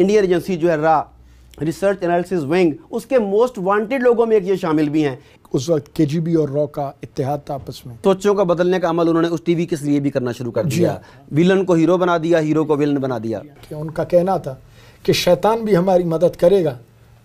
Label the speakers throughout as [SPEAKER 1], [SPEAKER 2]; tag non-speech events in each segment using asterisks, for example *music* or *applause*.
[SPEAKER 1] Indian agency جو ہے را ریسرچ انالیسز ونگ اس کے موسٹ وانٹیڈ لوگوں میں ایک یہ شامل بھی ہیں
[SPEAKER 2] اس وقت کے جی بی اور رو کا اتحاد تھا آپس میں
[SPEAKER 1] سوچوں کا بدلنے کا عمل انہوں نے اس ٹی وی کے لیے بھی کرنا شروع کر جی دیا ہاں۔ ویلن کو ہیرو بنا دیا ہیرو کو ویلن بنا دیا
[SPEAKER 2] ان کا کہنا تھا کہ شیطان بھی ہماری مدد کرے گا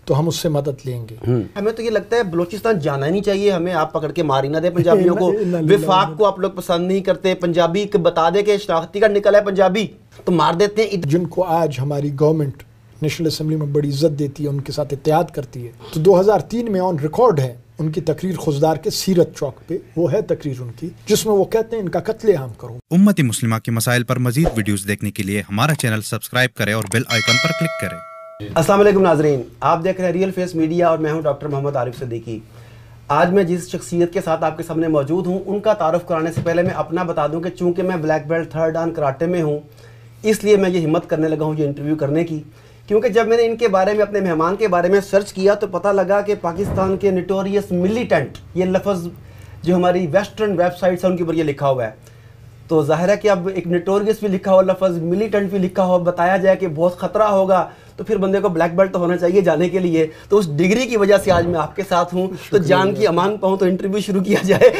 [SPEAKER 2] تو ہم اس سے مدد لیں گے
[SPEAKER 1] ہمیں تو یہ لگتا ہے بلوچستان جانا نہیں چاہیے ہمیں آپ پکڑ کے ماری نہ دیں پنجابیوں *laughs* کو وفاق کو
[SPEAKER 2] آپ لوگ پسند نہیں کرتے پنجابی بتا دے کہ شناختی کا ہے پنجابی تو مار دیتے ہیں جن کو آج ہماری گورنمنٹ نیشنل اسمبلی میں بڑی عزت دیتی ہے ان کے ساتھ اتحاد کرتی ہے تو دو ہزار تین میں آن ریکارڈ ہے ان کی تقریر خوزدار کے سیرت چوک پہ وہ ہے تقریر ان کی جس میں وہ کہتے ہیں ان کا قتل عام کرو
[SPEAKER 1] امت مسلمہ کے مسائل پر مزید ویڈیوز دیکھنے کے لیے ہمارا چینل سبسکرائب کریں اور بیل آئیکن پر کلک کریں السلام علیکم ناظرین آپ دیکھ رہے ہیں ریئل فیس میڈیا اور میں ہوں ڈاکٹر محمد عارف صدیقی آج میں جس شخصیت کے ساتھ آپ کے سامنے موجود ہوں ان کا تعارف کرانے سے پہلے میں اپنا بتا دوں کہ چونکہ میں black belt third dan karate میں ہوں اس لیے میں یہ ہمت کرنے لگا ہوں یہ انٹرویو کرنے کی کیونکہ جب میں نے ان کے بارے میں اپنے مہمان کے بارے میں سرچ کیا تو پتہ لگا کہ پاکستان کے نیٹوریس ملیٹنٹ یہ لفظ جو ہماری ویسٹرن ویب سائٹس لکھا ہوا ہے تو ظاہر ہے کہ اب ایک نیٹورگس بھی لکھا ہو لفظ ملیٹنٹ بھی لکھا ہو بتایا جائے کہ بہت خطرہ ہوگا تو پھر بندے کو بلیک بیلٹ تو ہونا چاہیے جانے کے لیے تو اس ڈگری کی وجہ سے آج میں آپ کے ساتھ ہوں تو جان کی امان پاؤں تو انٹرویو شروع کیا جائے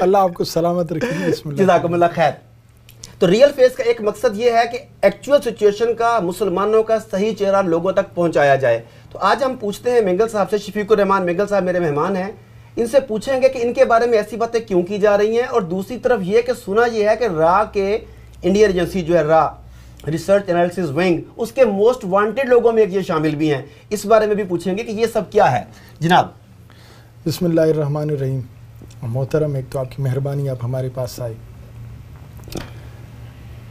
[SPEAKER 2] اللہ آپ کو سلامت رکھے
[SPEAKER 1] جزاکم اللہ خیر تو ریئل فیس کا ایک مقصد یہ ہے کہ ایکچول سچویشن کا مسلمانوں کا صحیح چہرہ لوگوں تک پہنچایا جائے تو آج ہم پوچھتے ہیں مینگل صاحب سے شفیق الرحمان مینگل صاحب میرے مہمان ہیں ان سے پوچھیں گے کہ ان کے بارے میں ایسی باتیں کیوں کی جا رہی ہیں اور دوسری طرف یہ کہ سنا یہ ہے کہ را کے انڈیا ایجنسی جو ہے را ریسرچ ونگ اس اس کے موسٹ لوگوں میں میں یہ یہ شامل بھی بھی ہیں بارے پوچھیں گے کہ سب کیا ہے
[SPEAKER 2] جناب بسم اللہ الرحمن الرحیم محترم ایک تو آپ کی مہربانی آپ ہمارے پاس آئی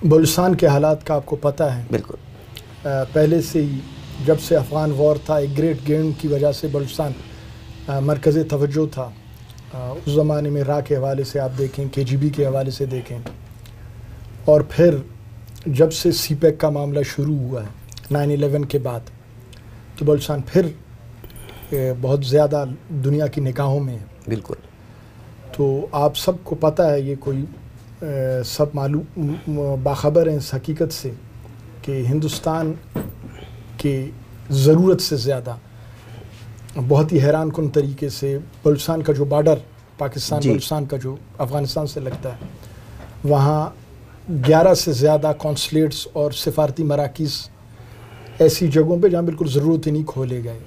[SPEAKER 2] بلوچستان کے حالات کا آپ کو پتا ہے
[SPEAKER 1] بالکل
[SPEAKER 2] پہلے سے ہی جب سے افغان وار تھا ایک گریٹ گیم کی وجہ سے بلوچستان مرکز توجہ تھا اس زمانے میں را کے حوالے سے آپ دیکھیں کے جی بی کے حوالے سے دیکھیں اور پھر جب سے سی پیک کا معاملہ شروع ہوا ہے نائن الیون کے بعد تو بلوچستان پھر بہت زیادہ دنیا کی نکاحوں میں ہے بالکل تو آپ سب کو پتہ ہے یہ کوئی سب معلوم باخبر ہیں اس حقیقت سے کہ ہندوستان کی ضرورت سے زیادہ بہت ہی حیران کن طریقے سے بلوچستان کا جو بارڈر پاکستان جی۔ بلوچستان کا جو افغانستان سے لگتا ہے وہاں گیارہ سے زیادہ کونسلیٹس اور سفارتی مراکز ایسی جگہوں پہ جہاں بالکل ضرورت ہی نہیں کھولے گئے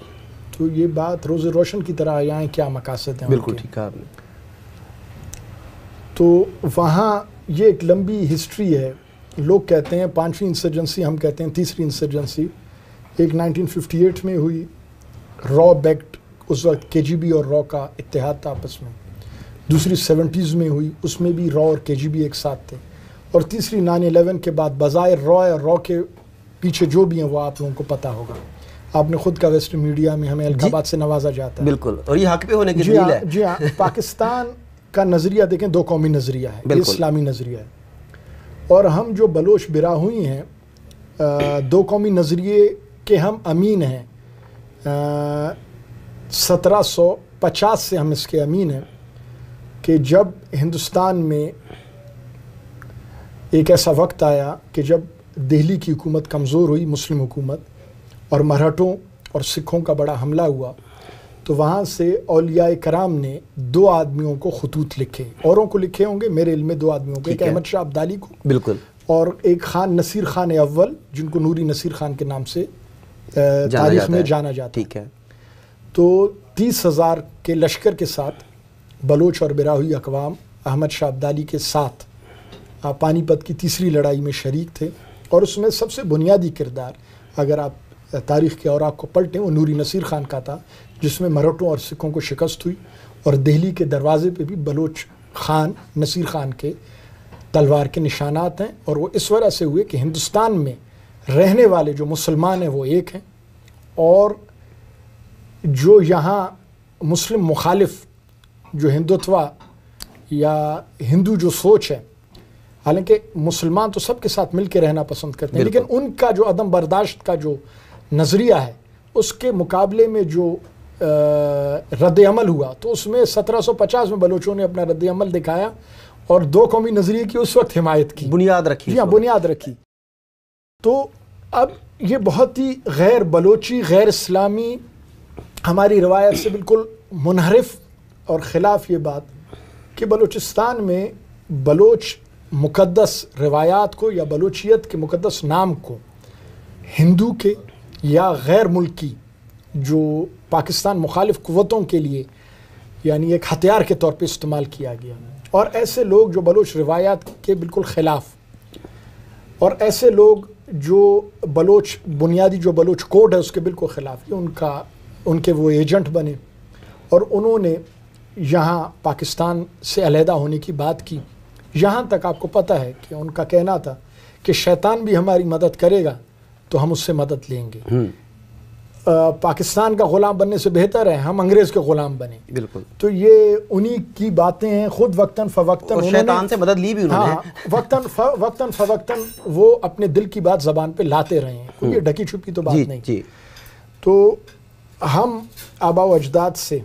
[SPEAKER 2] تو یہ بات روز روشن کی طرح ہے کیا مقاصد ہیں بالکل ٹھیک ہے تو وہاں یہ ایک لمبی ہسٹری ہے لوگ کہتے ہیں پانچویں انسرجنسی ہم کہتے ہیں تیسری انسرجنسی ایک نائنٹین ففٹی ایٹ میں ہوئی رو بیکٹ اس وقت کے جی بی اور رو کا اتحاد تھا آپس میں دوسری سیونٹیز میں ہوئی اس میں بھی را اور کے جی بی ایک ساتھ تھے اور تیسری نائن الیون کے بعد بظاہر را اور رو کے پیچھے جو بھی ہیں وہ آپ لوگوں کو پتہ ہوگا آپ نے خود کا ویسٹ میڈیا میں ہمیں جی۔ الفباعت سے نوازا جاتا ہے
[SPEAKER 1] بالکل اور یہ حق پہ ہونے جی ہاں، ہے
[SPEAKER 2] جی ہاں *laughs* پاکستان کا نظریہ دیکھیں دو قومی نظریہ ہے اسلامی نظریہ ہے اور ہم جو بلوچ براہ ہوئی ہیں دو قومی نظریے کے ہم امین ہیں سترہ سو پچاس سے ہم اس کے امین ہیں کہ جب ہندوستان میں ایک ایسا وقت آیا کہ جب دہلی کی حکومت کمزور ہوئی مسلم حکومت اور مرہٹوں اور سکھوں کا بڑا حملہ ہوا تو وہاں سے اولیاء کرام نے دو آدمیوں کو خطوط لکھے اوروں کو لکھے ہوں گے میرے علم میں دو آدمیوں کو ایک احمد شاہ عبدالی کو بالکل اور ایک خان نصیر خان اول جن کو نوری نصیر خان کے نام سے تاریخ میں جانا جاتا ہے تو تیس ہزار کے لشکر کے ساتھ بلوچ اور براہوی اقوام احمد شاہ عبدالی کے ساتھ پانی پت کی تیسری لڑائی میں شریک تھے اور اس میں سب سے بنیادی کردار اگر آپ تاریخ کے اوراق کو پلٹیں وہ نوری نصیر خان کا تھا جس میں مرٹوں اور سکھوں کو شکست ہوئی اور دہلی کے دروازے پہ بھی بلوچ خان نصیر خان کے تلوار کے نشانات ہیں اور وہ اس وجہ سے ہوئے کہ ہندوستان میں رہنے والے جو مسلمان ہیں وہ ایک ہیں اور جو یہاں مسلم مخالف جو ہندوتوا یا ہندو جو سوچ ہے حالانکہ مسلمان تو سب کے ساتھ مل کے رہنا پسند کرتے ہیں لیکن ان کا جو عدم برداشت کا جو نظریہ ہے اس کے مقابلے میں جو رد عمل ہوا تو اس میں سترہ سو پچاس میں بلوچوں نے اپنا رد عمل دکھایا اور دو قومی نظریے کی اس وقت حمایت کی بنیاد رکھی جی ہاں، بنیاد رکھی تو اب یہ بہت ہی غیر بلوچی غیر اسلامی ہماری روایت سے بالکل منحرف اور خلاف یہ بات کہ بلوچستان میں بلوچ مقدس روایات کو یا بلوچیت کے مقدس نام کو ہندو کے یا غیر ملکی جو پاکستان مخالف قوتوں کے لیے یعنی ایک ہتھیار کے طور پہ استعمال کیا گیا اور ایسے لوگ جو بلوچ روایات کے بالکل خلاف اور ایسے لوگ جو بلوچ بنیادی جو بلوچ کوڈ ہے اس کے بالکل خلاف ان کا ان کے وہ ایجنٹ بنے اور انہوں نے یہاں پاکستان سے علیحدہ ہونے کی بات کی یہاں تک آپ کو پتہ ہے کہ ان کا کہنا تھا کہ شیطان بھی ہماری مدد کرے گا تو ہم اس سے مدد لیں گے پاکستان کا غلام بننے سے بہتر ہے ہم انگریز کے غلام بنے بالکل تو یہ انہی کی باتیں ہیں خود وقتاً فوقتاً اور شیطان سے مدد لی بھی انہوں ہاں، وقتاً وقتاً فوقتاً وہ اپنے دل کی بات زبان پہ لاتے رہے ہیں ڈھکی چھپی تو بات جی، نہیں جی۔ تو ہم آبا و اجداد سے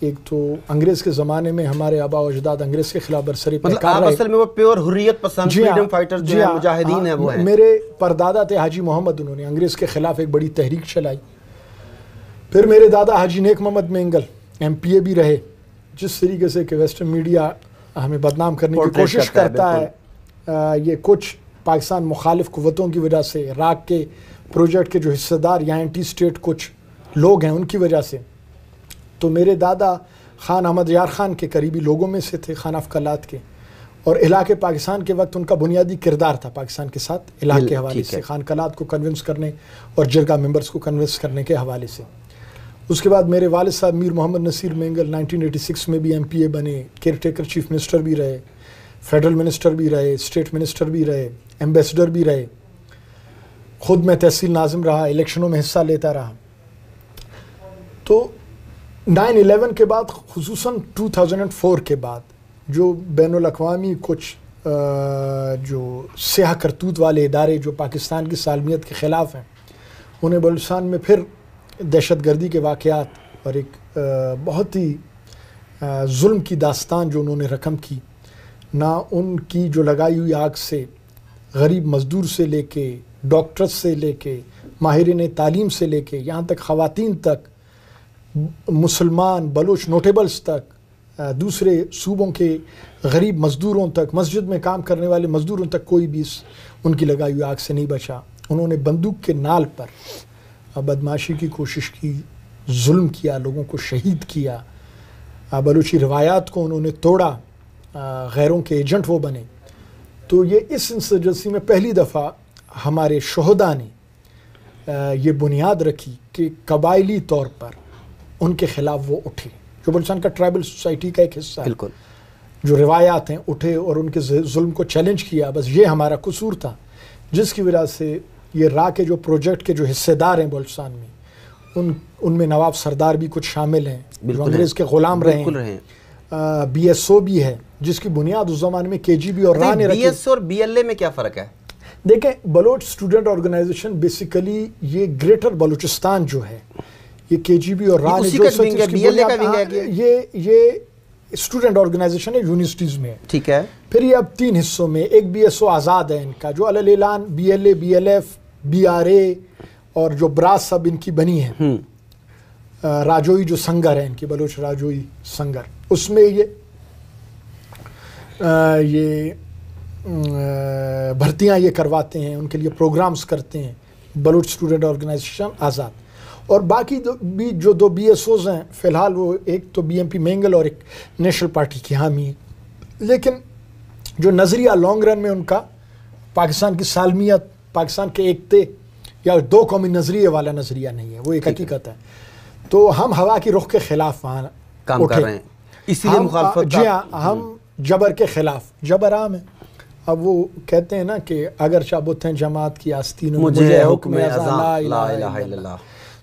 [SPEAKER 2] ایک تو انگریز کے زمانے میں ہمارے آبا و اجداد انگریز کے خلاف برسری مطلب ہیں ہیں اصل
[SPEAKER 1] میں وہ وہ پیور حریت پسند جی ہاں، جو ہاں۔ مجاہدین ہیں میرے
[SPEAKER 2] پردادا تھے حاجی محمد انہوں نے انگریز کے خلاف ایک بڑی تحریک چلائی پھر میرے دادا حاجی نیک محمد مینگل ایم پی اے بھی رہے جس طریقے سے کہ ویسٹرن میڈیا ہمیں بدنام کرنے کی کوشش کرتا ہے یہ کچھ پاکستان مخالف قوتوں کی وجہ سے راک کے پروجیکٹ کے جو حصہ دار یا اینٹی اسٹیٹ کچھ لوگ ہیں ان کی وجہ سے تو میرے دادا خان احمد یار خان کے قریبی لوگوں میں سے تھے خان آف کے اور علاقے پاکستان کے وقت ان کا بنیادی کردار تھا پاکستان کے ساتھ علاقے کے حوالے سے خان کلات کو کنونس کرنے اور جرگہ ممبرس کو کنونس کرنے کے حوالے سے اس کے بعد میرے والد صاحب Mir Muhammad Naseer Mengal nineteen eighty six میں بھی ایم پی اے بنے کیئر ٹیکر چیف منسٹر بھی رہے فیڈرل منسٹر بھی رہے اسٹیٹ منسٹر بھی رہے ایمبیسڈر بھی رہے خود میں تحصیل ناظم رہا الیکشنوں میں حصہ لیتا رہا تو نائن الیون کے بعد خصوصاً ٹو تھاؤزنڈ اینڈ فور کے بعد جو بین الاقوامی کچھ جو سیاہ کرتوت والے ادارے جو پاکستان کی سالمیت کے خلاف ہیں انہیں بلوچستان میں پھر دہشت گردی کے واقعات اور ایک بہت ہی ظلم کی داستان جو انہوں نے رقم کی نہ ان کی جو لگائی ہوئی آگ سے غریب مزدور سے لے کے ڈاکٹرز سے لے کے ماہرین تعلیم سے لے کے یہاں تک خواتین تک مسلمان بلوچ نوٹیبلز تک دوسرے صوبوں کے غریب مزدوروں تک مسجد میں کام کرنے والے مزدوروں تک کوئی بھی اس ان کی لگائی ہوئی آگ سے نہیں بچا انہوں نے بندوق کے نال پر بدماشی کی کوشش کی ظلم کیا لوگوں کو شہید کیا بلوچی روایات کو انہوں نے توڑا غیروں کے ایجنٹ وہ بنے تو یہ اس انسرجنسی میں پہلی دفعہ ہمارے شہدہ نے یہ بنیاد رکھی کہ قبائلی طور پر ان کے خلاف وہ اٹھے جو بلوچستان کا ٹرائبل سوسائٹی کا ایک حصہ ہے بالکل جو روایات ہیں اٹھے اور ان کے ظلم کو چیلنج کیا بس یہ ہمارا قصور تھا جس کی وجہ سے یہ را کے جو پروجیکٹ کے جو حصے دار ہیں بلوچستان میں ان ان میں نواب سردار بھی کچھ شامل ہیں جو انگریز کے غلام رہے ہیں بی ایس او بھی ہے جس کی بنیاد اس زمانے میں کے جی بی اور را نے بی ایس
[SPEAKER 1] او اور بی ایل اے میں کیا فرق ہے
[SPEAKER 2] دیکھیں بلوچ اسٹوڈنٹ آرگنائزیشن بیسیکلی یہ گریٹر بلوچستان جو ہے یہ جی بی اور را نے جو یہ اسٹوڈنٹ آرگنائزیشن ہے یونیورسٹیز میں پھر یہ اب تین حصوں میں ایک بی ایس او آزاد ہے ان کا جو اللہ B L A B L F B R A اور جو براس اب ان کی بنی ہے راجوئی جو سنگر ہے ان کی بلوچ راجوئی سنگر اس میں یہ یہ بھرتیاں یہ کرواتے ہیں ان کے لیے پروگرامز کرتے ہیں بلوچ اسٹوڈنٹ آرگنائزیشن آزاد اور باقی بھی جو دو بی ایس اوز ہیں فی الحال وہ ایک تو بی ایم پی مینگل اور ایک نیشنل پارٹی کی حامی ہیں لیکن جو نظریہ لانگ رن میں ان کا پاکستان کی سالمیت پاکستان کے ایک تے یا دو قومی نظریے والا نظریہ نہیں ہے وہ ایک حقیقت ہے تو ہم ہوا کی رخ کے خلاف وہاں کام کر رہے ہیں اسی لیے مخالفت جی ہاں ہم جبر کے خلاف جبر عام ہے اب وہ کہتے ہیں نا کہ اگر چاہ ہیں جماعت کی آستین مجھے, حکم اعظم لا الہ الا اللہ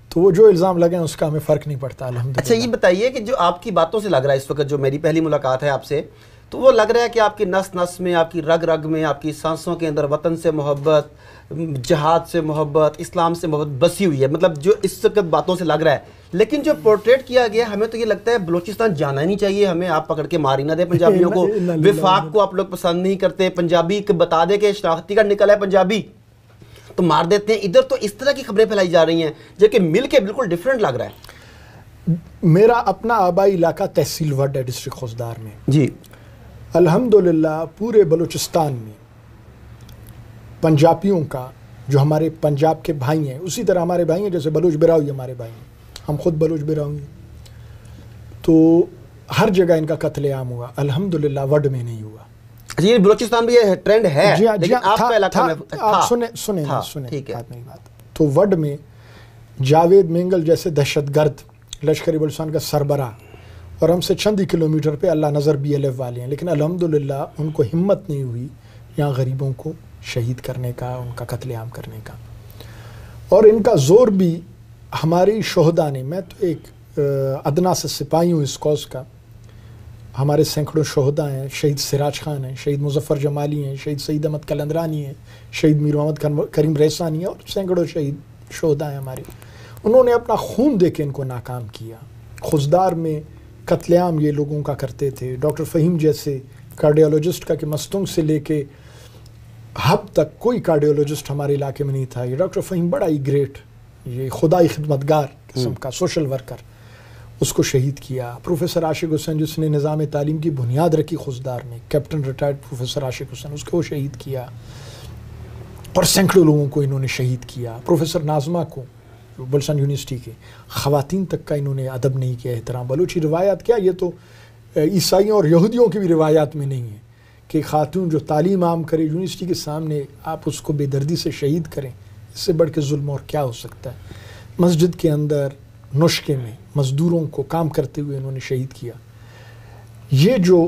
[SPEAKER 2] تو وہ جو الزام لگے اس کا ہمیں فرق نہیں پڑتا الحمدللہ اچھا یہ
[SPEAKER 1] بتائیے کہ جو آپ کی باتوں سے لگ رہا ہے اس وقت جو میری پہلی ملاقات ہے آپ سے تو وہ لگ رہا ہے کہ آپ کی نس نس میں آپ کی رگ رگ میں آپ کی سانسوں کے اندر وطن سے محبت جہاد سے محبت اسلام سے محبت بسی ہوئی ہے مطلب جو اس وقت باتوں سے لگ رہا ہے لیکن جو پورٹریٹ کیا گیا ہے ہمیں تو یہ لگتا ہے بلوچستان جانا نہیں چاہیے ہمیں آپ پکڑ کے ماری نہ دیں پنجابیوں کو *laughs* وفاق کو آپ لوگ پسند نہیں کرتے پنجابی بتا دے کہ شناختی کا نکلا ہے پنجابی تو مار دیتے ہیں ادھر تو اس طرح کی خبریں پھیلائی جا رہی ہیں جبکہ کہ مل کے بالکل ڈیفرنٹ لگ رہا ہے
[SPEAKER 2] میرا اپنا آبائی علاقہ تحصیل وڈ ہے ڈسٹرک خوزدار میں جی الحمدللہ پورے بلوچستان میں پنجابیوں کا جو ہمارے پنجاب کے بھائی ہیں اسی طرح ہمارے بھائی ہیں جیسے بلوچ براؤی ہمارے بھائی ہیں ہم خود بلوچ براؤی ہیں تو ہر جگہ ان کا قتل عام ہوا الحمدللہ وڈ میں نہیں ہوا اچھا،
[SPEAKER 1] یعنی بلوچستان بھی یہ ٹرینڈ
[SPEAKER 2] ہے سنیں سنیں ہاں، تو وڈ میں جاوید مینگل جیسے دہشت گرد لشکر کا سربراہ اور ہم سے چند ہی کلو میٹر پہ اللہ نظر بھی ایف والے ہیں لیکن الحمدللہ ان کو ہمت نہیں ہوئی یہاں غریبوں کو شہید کرنے کا ان کا قتل عام کرنے کا اور ان کا زور بھی ہماری شہدا نے میں تو ایک ادنا سے سپاہی ہوں اس کوز کا ہمارے سینکڑوں شہدا ہیں شہید سراج خان ہیں شہید مظفر جمالی ہیں شہید سعید احمد کلندرانی ہیں شہید میر محمد کریم ریسانی ہیں اور سینکڑوں شہید شہدا ہیں ہمارے انہوں نے اپنا خون دے کے ان کو ناکام کیا خوشدار میں قتل عام یہ لوگوں کا کرتے تھے ڈاکٹر فہیم جیسے کارڈیالوجسٹ کا کہ مستنگ سے لے کے حب تک کوئی کارڈیالوجسٹ ہمارے علاقے میں نہیں تھا یہ ڈاکٹر فہیم بڑا ہی گریٹ یہ خدائی خدمتگار قسم کا سوشل ورکر اس کو شہید کیا پروفیسر عاشق حسین جس نے نظام تعلیم کی بنیاد رکھی خوشدار میں کیپٹن ریٹائرڈ پروفیسر عاشق حسین اس کو شہید کیا اور سینکڑوں لوگوں کو انہوں نے شہید کیا پروفیسر نازمہ کو بلسان یونیورسٹی کے خواتین تک کا انہوں نے ادب نہیں کیا احترام بلوچی روایات کیا یہ تو عیسائیوں اور یہودیوں کی بھی روایات میں نہیں ہے کہ خاتون جو تعلیم عام کرے یونیورسٹی کے سامنے آپ اس کو بے دردی سے شہید کریں اس سے بڑھ کے ظلم اور کیا ہو سکتا ہے مسجد کے اندر نشکے میں مزدوروں کو کام کرتے ہوئے انہوں نے شہید کیا یہ جو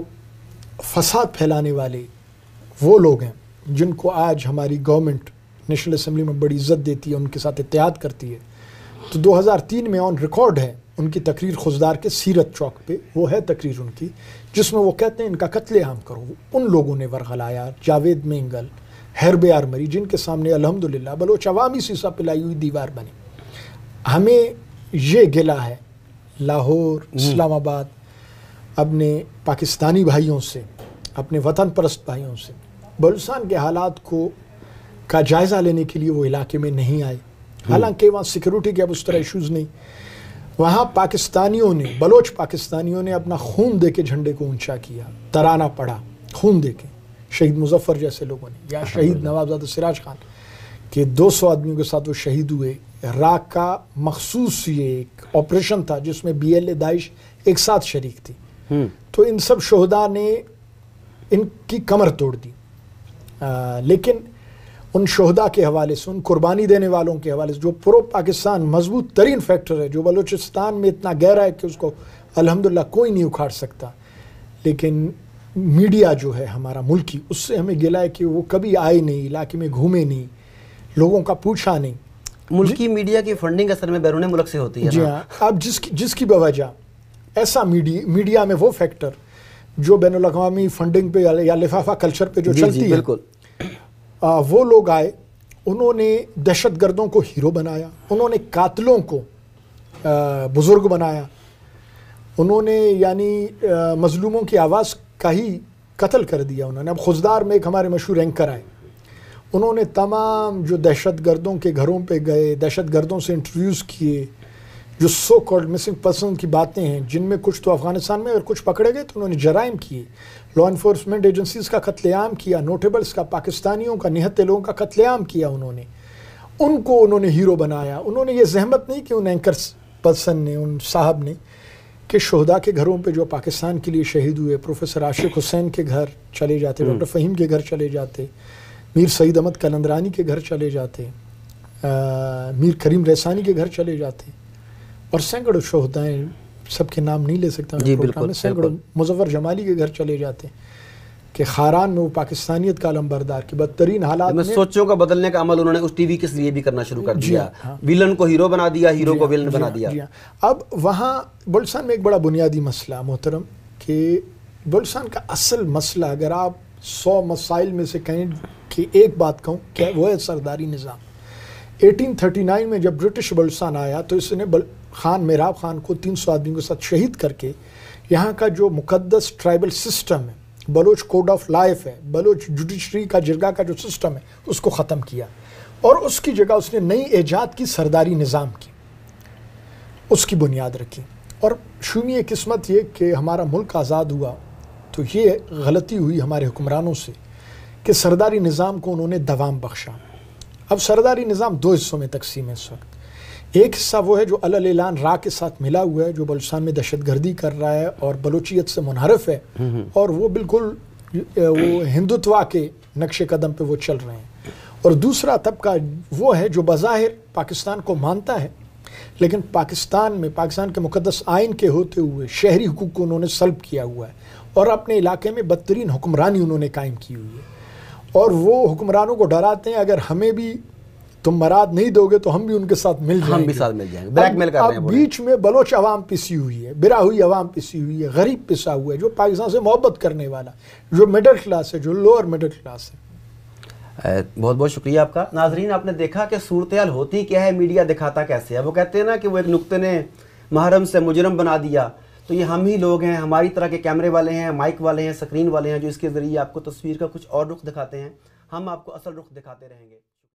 [SPEAKER 2] فساد پھیلانے والے وہ لوگ ہیں جن کو آج ہماری گورنمنٹ نیشنل اسمبلی میں بڑی عزت دیتی ہے ان کے ساتھ اتحاد کرتی ہے تو دو ہزار تین میں آن ریکارڈ ہے ان کی تقریر خوزدار کے سیرت چوک پہ وہ ہے تقریر ان کی جس میں وہ کہتے ہیں ان کا قتل عام کرو ان لوگوں نے ورغلایا جاوید مینگل ہیئربیار آرمری جن کے سامنے الحمدللہ بلوچ عوامی سیسا پلائی ہوئی دیوار بنی ہمیں یہ گلا ہے لاہور اسلام آباد اپنے پاکستانی بھائیوں سے اپنے وطن پرست بھائیوں سے بلوچستان کے حالات کو کا جائزہ لینے کے لیے وہ علاقے میں نہیں آئے حالانکہ وہاں کے اب اس طرح ایشوز نہیں وہاں پاکستانیوں نے بلوچ پاکستانیوں نے اپنا خون دے کے جھنڈے کو اونچا کیا ترانہ پڑا خون دے کے شہید مظفر جیسے لوگوں نے یا شہید نوابزاد سراج خان کہ دو سو آدمیوں کے ساتھ وہ شہید ہوئے راک کا مخصوص یہ ایک آپریشن تھا جس میں بی ایل اے داعش ایک ساتھ شریک تھی تو ان سب شہدہ نے ان کی کمر توڑ دی لیکن ان شہدہ کے حوالے سے ان قربانی دینے والوں کے حوالے سے جو پرو پاکستان مضبوط ترین فیکٹر ہے جو بلوچستان میں اتنا گہرا ہے کہ اس کو الحمدللہ کوئی نہیں سکتا لیکن میڈیا جو ہے ہمارا ملکی اس سے ہمیں گلا ہے کہ وہ کبھی آئے نہیں علاقے میں گھومے نہیں لوگوں کا پوچھا نہیں
[SPEAKER 1] ملکی میڈیا کی فنڈنگ اصل میں بیرون ملک سے ہوتی ہے جی ہاں
[SPEAKER 2] اب جس کی جس کی بوجہ ایسا میڈیا میں وہ فیکٹر جو بین الاقوامی فنڈنگ پہ یا لفافہ کلچر پہ جو جی، جی، چلتی ہے بالکل وہ لوگ آئے انہوں نے دہشت گردوں کو ہیرو بنایا انہوں نے قاتلوں کو بزرگ بنایا انہوں نے یعنی مظلوموں کی آواز کا ہی قتل کر دیا انہوں نے اب خوددار میں ایک ہمارے مشہور اینکر آئے انہوں نے تمام جو دہشت گردوں کے گھروں پہ گئے دہشت گردوں سے انٹرویوز کیے جو سو کالڈ مسنگ پرسن کی باتیں ہیں جن میں کچھ تو افغانستان میں اگر کچھ پکڑے گئے تو انہوں نے جرائم کیے لا انفورسمنٹ ایجنسیز کا قتل عام کیا نوٹیبلز کا پاکستانیوں کا نہتے لوگوں کا قتل عام کیا انہوں نے ان کو انہوں نے ہیرو بنایا انہوں نے یہ زحمت نہیں کہ ان اینکرس پرسن نے ان صاحب نے کہ شہدہ کے گھروں پہ جو پاکستان کے لیے شہید ہوئے پروفیسر عاشق حسین کے گھر چلے جاتے ڈاکٹر فہیم کے گھر چلے جاتے میر سعید احمد کلندرانی کے گھر چلے جاتے میر کریم ریسانی کے گھر چلے جاتے اور سینکڑوں شہدائیں سب کے نام نہیں لے سکتا جی بالکل سینکڑوں مظفر جمالی کے گھر چلے جاتے ہیں کہ خاران میں وہ پاکستانیت کا علم بردار کی بدترین حالات میں سوچوں
[SPEAKER 1] کا بدلنے کا عمل انہوں نے اس ٹی وی کے لیے بھی کرنا شروع کر جی، دیا ہاں۔ ویلن کو ہیرو بنا دیا ہیرو جی، کو ویلن جی، بنا دیا ہاں۔
[SPEAKER 2] اب وہاں بلسان میں ایک بڑا بنیادی مسئلہ محترم کہ بلسان کا اصل مسئلہ اگر آپ سو مسائل میں سے کہیں کہ ایک بات کہوں کہ وہ ہے سرداری نظام ایٹین تھرٹی نائن میں جب برٹش بلسان آیا تو اس نے خان میراب خان کو تین سو آدمیوں کے ساتھ شہید کر کے یہاں کا جو مقدس ٹرائبل سسٹم ہے بلوچ کوڈ آف لائف ہے بلوچ جوڈیشری کا جرگا کا جو سسٹم ہے اس کو ختم کیا اور اس کی جگہ اس نے نئی ایجاد کی سرداری نظام کی اس کی بنیاد رکھی اور شومی ایک قسمت یہ کہ ہمارا ملک آزاد ہوا تو یہ غلطی ہوئی ہمارے حکمرانوں سے کہ سرداری نظام کو انہوں نے دوام بخشا اب سرداری نظام دو حصوں میں تقسیم ہے اس وقت ایک حصہ وہ ہے جو الَعلان را کے ساتھ ملا ہوا ہے جو بلوچستان میں دہشت گردی کر رہا ہے اور بلوچیت سے منحرف ہے اور وہ بالکل وہ ہندوتوا کے نقش قدم پہ وہ چل رہے ہیں اور دوسرا طبقہ وہ ہے جو بظاہر پاکستان کو مانتا ہے لیکن پاکستان میں پاکستان کے مقدس آئین کے ہوتے ہوئے شہری حقوق کو انہوں نے سلب کیا ہوا ہے اور اپنے علاقے میں بدترین حکمرانی انہوں نے قائم کی ہوئی ہے اور وہ حکمرانوں کو ڈراتے ہیں اگر ہمیں بھی تم مراد نہیں دو گے تو ہم بھی ان کے ساتھ مل مل جائیں جائیں گے ہم بھی ساتھ میل کر بیچ میں بلوچ عوام عوام پسی پسی ہوئی ہوئی ہوئی ہے ہے برا غریب پسا ہوا ہے محبت کرنے والا جو میڈل کلاس ہے جو کلاس ہے
[SPEAKER 1] بہت بہت شکریہ آپ آپ کا ناظرین نے دیکھا کہ صورتحال ہوتی کیا ہے میڈیا دکھاتا کیسے ہے وہ کہتے ہیں نا کہ وہ ایک نقطے نے محرم سے مجرم بنا دیا تو یہ ہم ہی لوگ ہیں ہماری طرح کے کیمرے والے ہیں مائک والے ہیں سکرین والے ہیں جو اس کے ذریعے آپ کو تصویر کا کچھ اور رخ دکھاتے ہیں ہم آپ کو اصل رخ دکھاتے رہیں گے